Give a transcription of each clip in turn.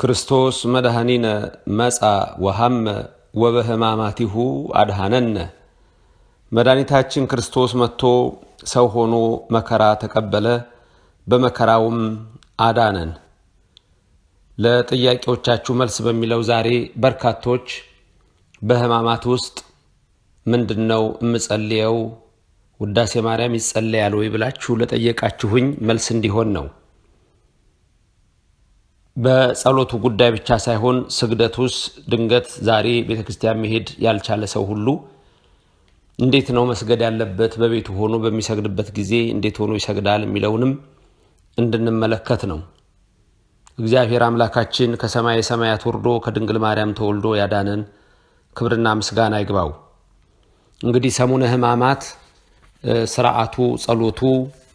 ክርስቶስ መድኃኒነ መጻ ወሃመ ወበህማማቲሁ አድሃነነ መድኃኒታችን ክርስቶስ መጥቶ ሰው ሆኖ መከራ ተቀበለ፣ በመከራውም አዳነን። ለጥያቄዎቻችሁ መልስ በሚለው ዛሬ በርካቶች በህማማት ውስጥ ምንድን ነው የምጸልየው ውዳሴ ማርያም ይጸለያል ወይ ብላችሁ ለጠየቃችሁኝ መልስ እንዲሆን ነው። በጸሎቱ ጉዳይ ብቻ ሳይሆን ስግደት ውስጥ ድንገት ዛሬ ቤተ ክርስቲያን መሄድ ያልቻለ ሰው ሁሉ እንዴት ነው መስገድ ያለበት? በቤቱ ሆኖ በሚሰግድበት ጊዜ እንዴት ሆኖ ይሰግዳል የሚለውንም እንድንመለከት ነው። እግዚአብሔር አምላካችን ከሰማይ ሰማያት ወርዶ ከድንግል ማርያም ተወልዶ ያዳነን ክብርና ምስጋና ይግባው። እንግዲህ ሰሙነ ሕማማት ስርዓቱ፣ ጸሎቱ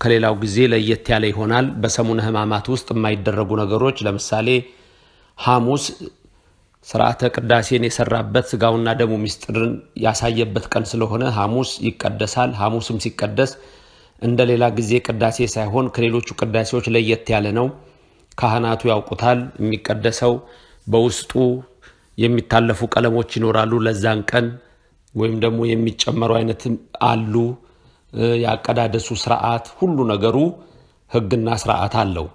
ከሌላው ጊዜ ለየት ያለ ይሆናል። በሰሙነ ሕማማት ውስጥ የማይደረጉ ነገሮች ለምሳሌ ሐሙስ ስርዓተ ቅዳሴን የሰራበት ስጋውና ደሙ ምስጢርን ያሳየበት ቀን ስለሆነ ሐሙስ ይቀደሳል። ሐሙስም ሲቀደስ እንደ ሌላ ጊዜ ቅዳሴ ሳይሆን ከሌሎቹ ቅዳሴዎች ለየት ያለ ነው። ካህናቱ ያውቁታል። የሚቀደሰው በውስጡ የሚታለፉ ቀለሞች ይኖራሉ። ለዛን ቀን ወይም ደግሞ የሚጨመሩ አይነት አሉ። የአቀዳደሱ ስርዓት ሁሉ ነገሩ ህግና ስርዓት አለው።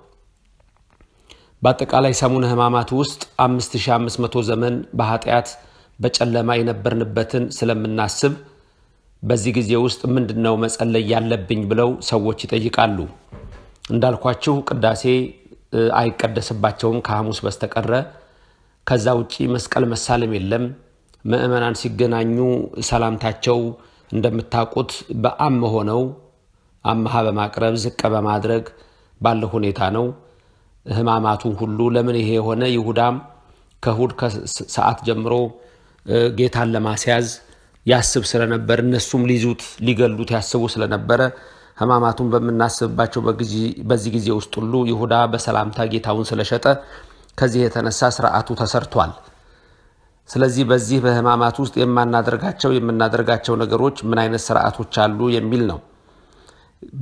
በአጠቃላይ ሰሙነ ህማማት ውስጥ 5500 ዘመን በኃጢአት በጨለማ የነበርንበትን ስለምናስብ በዚህ ጊዜ ውስጥ ምንድነው መጸለይ ያለብኝ ብለው ሰዎች ይጠይቃሉ። እንዳልኳችሁ ቅዳሴ አይቀደስባቸውም ከሐሙስ በስተቀረ። ከዛ ውጪ መስቀል መሳለም የለም። ምእመናን ሲገናኙ ሰላምታቸው እንደምታውቁት በአም ሆነው አምሃ በማቅረብ ዝቅ በማድረግ ባለ ሁኔታ ነው። ህማማቱን ሁሉ ለምን ይሄ የሆነ ይሁዳም ከሁድ ሰዓት ጀምሮ ጌታን ለማስያዝ ያስብ ስለነበር እነሱም ሊዙት ሊገሉት ያስቡ ስለነበረ ህማማቱን በምናስብባቸው በዚህ ጊዜ ውስጥ ሁሉ ይሁዳ በሰላምታ ጌታውን ስለሸጠ ከዚህ የተነሳ ስርዓቱ ተሰርቷል። ስለዚህ በዚህ በህማማት ውስጥ የማናደርጋቸው የምናደርጋቸው ነገሮች ምን አይነት ስርዓቶች አሉ የሚል ነው።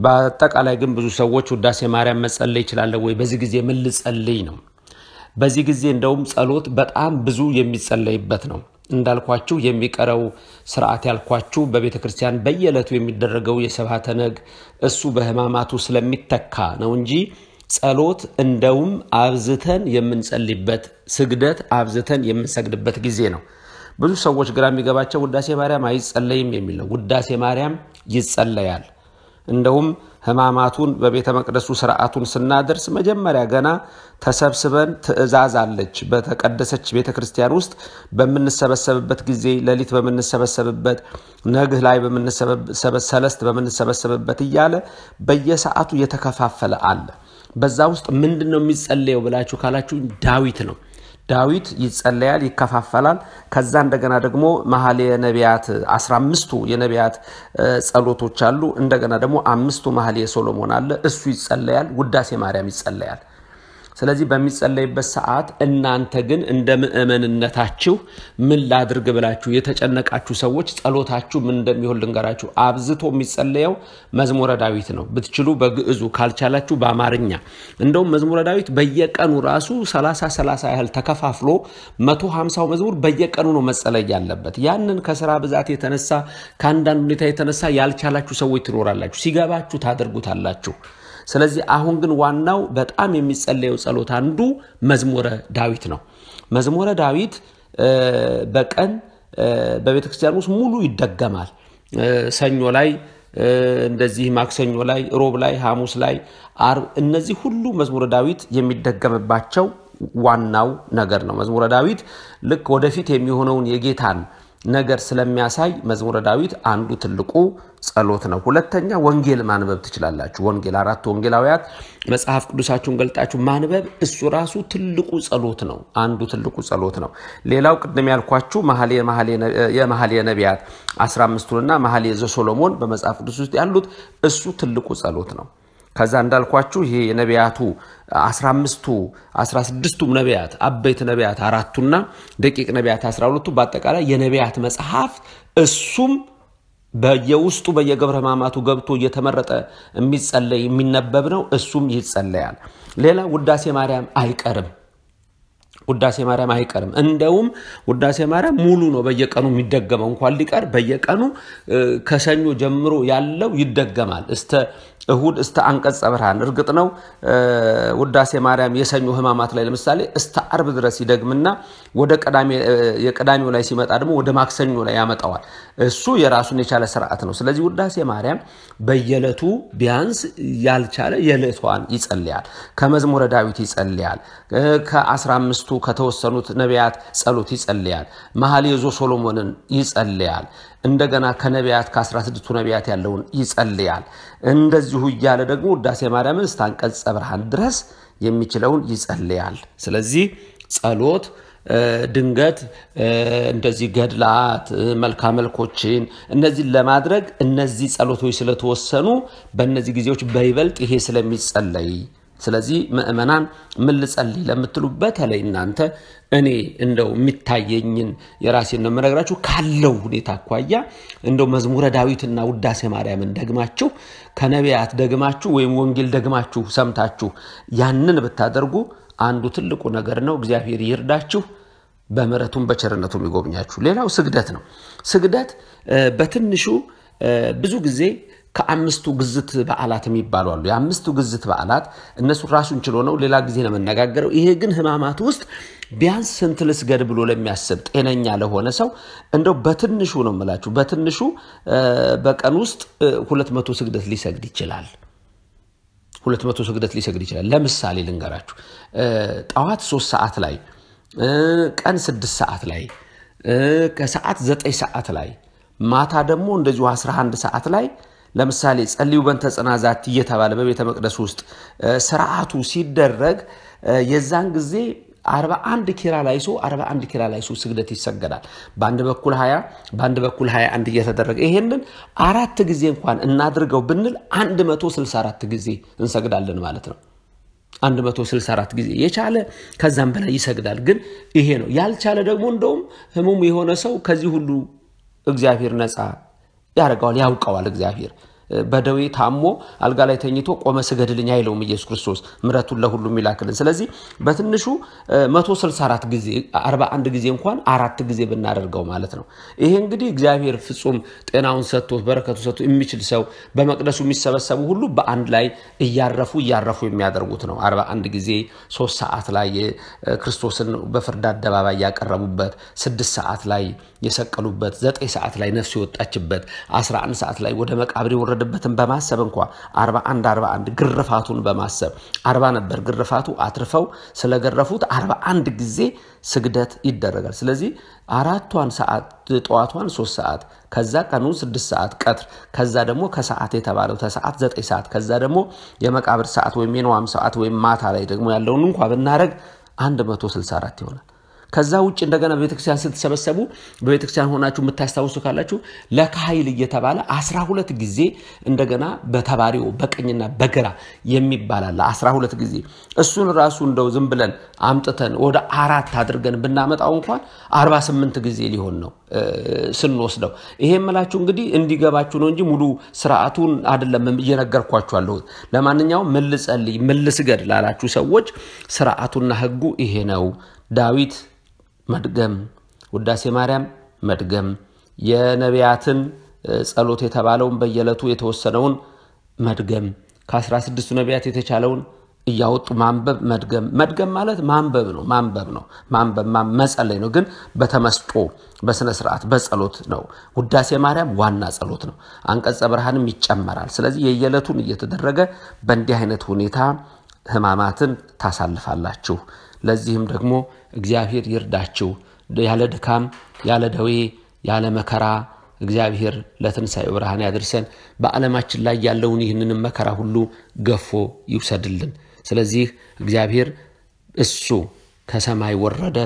በአጠቃላይ ግን ብዙ ሰዎች ውዳሴ ማርያም መጸለይ ይችላለ ወይ? በዚህ ጊዜ ምን ልጸልይ ነው? በዚህ ጊዜ እንደውም ጸሎት በጣም ብዙ የሚጸለይበት ነው። እንዳልኳችሁ የሚቀረው ስርዓት ያልኳችሁ በቤተ ክርስቲያን በየዕለቱ የሚደረገው የሰብሐተ ነግ እሱ በህማማቱ ስለሚተካ ነው እንጂ ጸሎት እንደውም አብዝተን የምንጸልይበት ስግደት አብዝተን የምንሰግድበት ጊዜ ነው። ብዙ ሰዎች ግራ የሚገባቸው ውዳሴ ማርያም አይጸለይም የሚል ነው። ውዳሴ ማርያም ይጸለያል። እንደውም ሕማማቱን በቤተ መቅደሱ ስርዓቱን ስናደርስ መጀመሪያ ገና ተሰብስበን ትእዛዝ አለች። በተቀደሰች ቤተ ክርስቲያን ውስጥ በምንሰበሰብበት ጊዜ ሌሊት በምንሰበሰብበት፣ ነግህ ላይ ሰለስት በምንሰበሰብበት እያለ በየሰዓቱ የተከፋፈለ አለ። በዛ ውስጥ ምንድን ነው የሚጸለየው ብላችሁ ካላችሁ ዳዊት ነው። ዳዊት ይጸለያል፣ ይከፋፈላል። ከዛ እንደገና ደግሞ መሀል የነቢያት አስራ አምስቱ የነቢያት ጸሎቶች አሉ። እንደገና ደግሞ አምስቱ መሀል የሶሎሞን አለ፣ እሱ ይጸለያል። ውዳሴ ማርያም ይጸለያል። ስለዚህ በሚጸለይበት ሰዓት እናንተ ግን እንደ ምእመንነታችሁ ምን ላድርግ ብላችሁ የተጨነቃችሁ ሰዎች ጸሎታችሁ ምን እንደሚሆን ልንገራችሁ። አብዝቶ የሚጸለየው መዝሙረ ዳዊት ነው። ብትችሉ በግዕዙ ካልቻላችሁ በአማርኛ እንደውም መዝሙረ ዳዊት በየቀኑ ራሱ 30 30 ያህል ተከፋፍሎ 150ው መዝሙር በየቀኑ ነው መጸለይ ያለበት። ያንን ከስራ ብዛት የተነሳ ከአንዳንድ ሁኔታ የተነሳ ያልቻላችሁ ሰዎች ትኖራላችሁ። ሲገባችሁ ታደርጉታላችሁ። ስለዚህ አሁን ግን ዋናው በጣም የሚጸለየው ጸሎት አንዱ መዝሙረ ዳዊት ነው። መዝሙረ ዳዊት በቀን በቤተ ክርስቲያን ውስጥ ሙሉ ይደገማል። ሰኞ ላይ እንደዚህ ማክሰኞ ላይ፣ ሮብ ላይ፣ ሐሙስ ላይ፣ አርብ እነዚህ ሁሉ መዝሙረ ዳዊት የሚደገምባቸው ዋናው ነገር ነው። መዝሙረ ዳዊት ልክ ወደፊት የሚሆነውን የጌታን ነገር ስለሚያሳይ መዝሙረ ዳዊት አንዱ ትልቁ ጸሎት ነው። ሁለተኛ ወንጌል ማንበብ ትችላላችሁ። ወንጌል አራት ወንጌላውያት መጽሐፍ ቅዱሳችሁን ገልጣችሁ ማንበብ እሱ ራሱ ትልቁ ጸሎት ነው። አንዱ ትልቁ ጸሎት ነው። ሌላው ቅድም ያልኳችሁ የመሐሌ ነቢያት 15ቱንና መሐሌ ዘሶሎሞን በመጽሐፍ ቅዱስ ውስጥ ያሉት እሱ ትልቁ ጸሎት ነው። ከዛ እንዳልኳችሁ ይሄ የነቢያቱ 15ቱ 16ቱም ነቢያት አበይት ነቢያት አራቱና ደቂቅ ነቢያት 12ቱ በአጠቃላይ የነቢያት መጽሐፍ እሱም በየውስጡ በየገብረ ሕማማቱ ገብቶ እየተመረጠ የሚጸለይ የሚነበብ ነው። እሱም ይጸለያል። ሌላ ውዳሴ ማርያም አይቀርም። ውዳሴ ማርያም አይቀርም። እንደውም ውዳሴ ማርያም ሙሉ ነው በየቀኑ የሚደገመው እንኳን ሊቀር በየቀኑ ከሰኞ ጀምሮ ያለው ይደገማል እስተ እሁድ እስተ አንቀጸ ብርሃን። እርግጥ ነው ውዳሴ ማርያም የሰኞ ህማማት ላይ ለምሳሌ እስተ አርብ ድረስ ይደግምና ወደ የቀዳሚው ላይ ሲመጣ ደግሞ ወደ ማክሰኞ ላይ ያመጣዋል። እሱ የራሱን የቻለ ስርዓት ነው። ስለዚህ ውዳሴ ማርያም በየዕለቱ ቢያንስ ያልቻለ የዕለቷን ይጸልያል። ከመዝሙረ ዳዊት ይጸልያል። ከአስራ አምስቱ ከተወሰኑት ነቢያት ጸሎት ይጸልያል። መሀል የዞ ሶሎሞንን ይጸልያል። እንደገና ከነቢያት ከ 16 ነቢያት ያለውን ይጸልያል። እንደዚሁ እያለ ደግሞ ውዳሴ ማርያምን እስከ አንቀጸ ብርሃን ድረስ የሚችለውን ይጸልያል። ስለዚህ ጸሎት ድንገት እንደዚህ ገድላት፣ መልካ መልኮችን እነዚህን ለማድረግ እነዚህ ጸሎቶች ስለተወሰኑ በእነዚህ ጊዜዎች በይበልጥ ይሄ ስለሚጸለይ ስለዚህ ምእመናን ምን ልጸልይ ለምትሉ በተለይ እናንተ እኔ እንደው የሚታየኝን የራሴን ነው የምነግራችሁ ካለው ሁኔታ አኳያ እንደው መዝሙረ ዳዊትና ውዳሴ ማርያምን ደግማችሁ ከነቢያት ደግማችሁ ወይም ወንጌል ደግማችሁ ሰምታችሁ ያንን ብታደርጉ አንዱ ትልቁ ነገር ነው። እግዚአብሔር ይርዳችሁ፣ በምረቱም በቸርነቱም ይጎብኛችሁ። ሌላው ስግደት ነው። ስግደት በትንሹ ብዙ ጊዜ ከአምስቱ ግዝት በዓላት የሚባሉ አሉ። የአምስቱ ግዝት በዓላት እነሱ ራሱን ችሎ ነው፣ ሌላ ጊዜ ነው የምነጋገረው። ይሄ ግን ህማማት ውስጥ ቢያንስ ስንት ልስገድ ብሎ ለሚያስብ ጤነኛ ለሆነ ሰው እንደው በትንሹ ነው የምላችሁ፣ በትንሹ በቀን ውስጥ ሁለት መቶ ስግደት ሊሰግድ ይችላል። ሁለት መቶ ስግደት ሊሰግድ ይችላል። ለምሳሌ ልንገራችሁ፣ ጠዋት ሶስት ሰዓት ላይ፣ ቀን ስድስት ሰዓት ላይ፣ ከሰዓት ዘጠኝ ሰዓት ላይ፣ ማታ ደግሞ እንደዚሁ 11 ሰዓት ላይ ለምሳሌ ጸልዩ በእንተ ጽናዛቲ እየተባለ በቤተ መቅደስ ውስጥ ስርዓቱ ሲደረግ የዛን ጊዜ 41 ኪራ ላይሶ 41 ኪራ ላይሶ ስግደት ይሰገዳል። በአንድ በኩል 20 በአንድ በኩል 21 እየተደረገ ይሄንን አራት ጊዜ እንኳን እናድርገው ብንል 164 ጊዜ እንሰግዳለን ማለት ነው። 164 ጊዜ የቻለ ከዛም በላይ ይሰግዳል። ግን ይሄ ነው። ያልቻለ ደግሞ እንደውም ህሙም የሆነ ሰው ከዚህ ሁሉ እግዚአብሔር ነፃ ያደርገዋል፣ ያውቀዋል እግዚአብሔር። በደዌ ታሞ አልጋ ላይ ተኝቶ ቆመ ስገድልኝ አይለውም ኢየሱስ ክርስቶስ። ምረቱን ለሁሉም ይላክልን። ስለዚህ በትንሹ 164 ጊዜ 41 ጊዜ እንኳን አራት ጊዜ ብናደርገው ማለት ነው። ይሄ እንግዲህ እግዚአብሔር ፍጹም ጤናውን ሰጥቶት በረከቱ ሰጥቶ የሚችል ሰው በመቅደሱ የሚሰበሰቡ ሁሉ በአንድ ላይ እያረፉ እያረፉ የሚያደርጉት ነው። 41 ጊዜ ሶስት ሰዓት ላይ ክርስቶስን በፍርድ አደባባይ ያቀረቡበት፣ ስድስት ሰዓት ላይ የሰቀሉበት፣ ዘጠኝ ሰዓት ላይ ነፍሱ የወጣችበት፣ 11 ሰዓት ላይ ወደ መቃብር የወረደ የሚወርድበትን በማሰብ እንኳ 41 41 ግርፋቱን በማሰብ 40 ነበር ግርፋቱ አትርፈው ስለገረፉት 41 ጊዜ ስግደት ይደረጋል። ስለዚህ አራቷን ሰዓት ጠዋቷን ሶስት ሰዓት ከዛ ቀኑ ስድስት ሰዓት ቀትር ከዛ ደግሞ ከሰዓት የተባለው ተሰዓት ዘጠኝ ሰዓት ከዛ ደግሞ የመቃብር ሰዓት ወይም የነዋም ሰዓት ወይም ማታ ላይ ደግሞ ያለውን እንኳ ብናደረግ 164 ይሆናል። ከዛ ውጭ እንደገና በቤተክርስቲያን ስትሰበሰቡ በቤተክርስቲያን ሆናችሁ የምታስታውሱ ካላችሁ ለካሀይል እየተባለ አስራ ሁለት ጊዜ እንደገና በተባሪው በቀኝና በግራ የሚባላለ አስራ ሁለት ጊዜ እሱን ራሱ እንደው ዝም ብለን አምጥተን ወደ አራት አድርገን ብናመጣው እንኳን አርባ ስምንት ጊዜ ሊሆን ነው ስንወስደው። ይሄ የምላችሁ እንግዲህ እንዲገባችሁ ነው እንጂ ሙሉ ስርዓቱን አይደለም እየነገርኳችሁ አለሁት። ለማንኛውም ምልጸልይ ምልስገድ ላላችሁ ሰዎች ስርዓቱና ህጉ ይሄ ነው። ዳዊት መድገም፣ ውዳሴ ማርያም መድገም፣ የነቢያትን ጸሎት የተባለውን በየዕለቱ የተወሰነውን መድገም፣ 16 ነቢያት የተቻለውን እያወጡ ማንበብ መድገም። መድገም ማለት ማንበብ ነው ማንበብ ነው ማንበብ መጸለይ ነው፣ ግን በተመስጦ በስነ ስርዓት በጸሎት ነው። ውዳሴ ማርያም ዋና ጸሎት ነው። አንቀጸ ብርሃንም ይጨመራል። ስለዚህ የየዕለቱን እየተደረገ በእንዲህ አይነት ሁኔታ ህማማትን ታሳልፋላችሁ። ለዚህም ደግሞ እግዚአብሔር ይርዳችሁ። ያለ ድካም፣ ያለ ደዌ፣ ያለ መከራ እግዚአብሔር ለትንሣኤው ብርሃን ያድርሰን። በዓለማችን ላይ ያለውን ይህንንም መከራ ሁሉ ገፎ ይውሰድልን። ስለዚህ እግዚአብሔር እሱ ከሰማይ ወረደ፣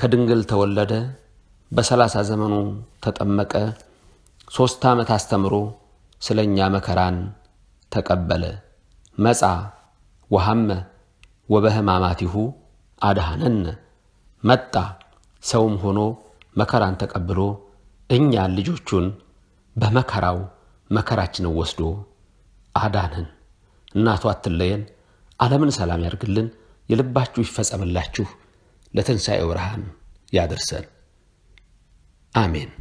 ከድንግል ተወለደ፣ በሰላሳ ዘመኑ ተጠመቀ፣ ሦስት ዓመት አስተምሮ ስለ እኛ መከራን ተቀበለ። መጻ ወሐመ ወበሕማማቲሁ አድሃነን መጣ ሰውም ሆኖ መከራን ተቀብሎ እኛን ልጆቹን በመከራው መከራችንን ወስዶ አዳነን። እናቱ አትለየን፣ ዓለምን ሰላም ያርግልን፣ የልባችሁ ይፈጸምላችሁ፣ ለትንሣኤ ብርሃን ያደርሰን። አሜን።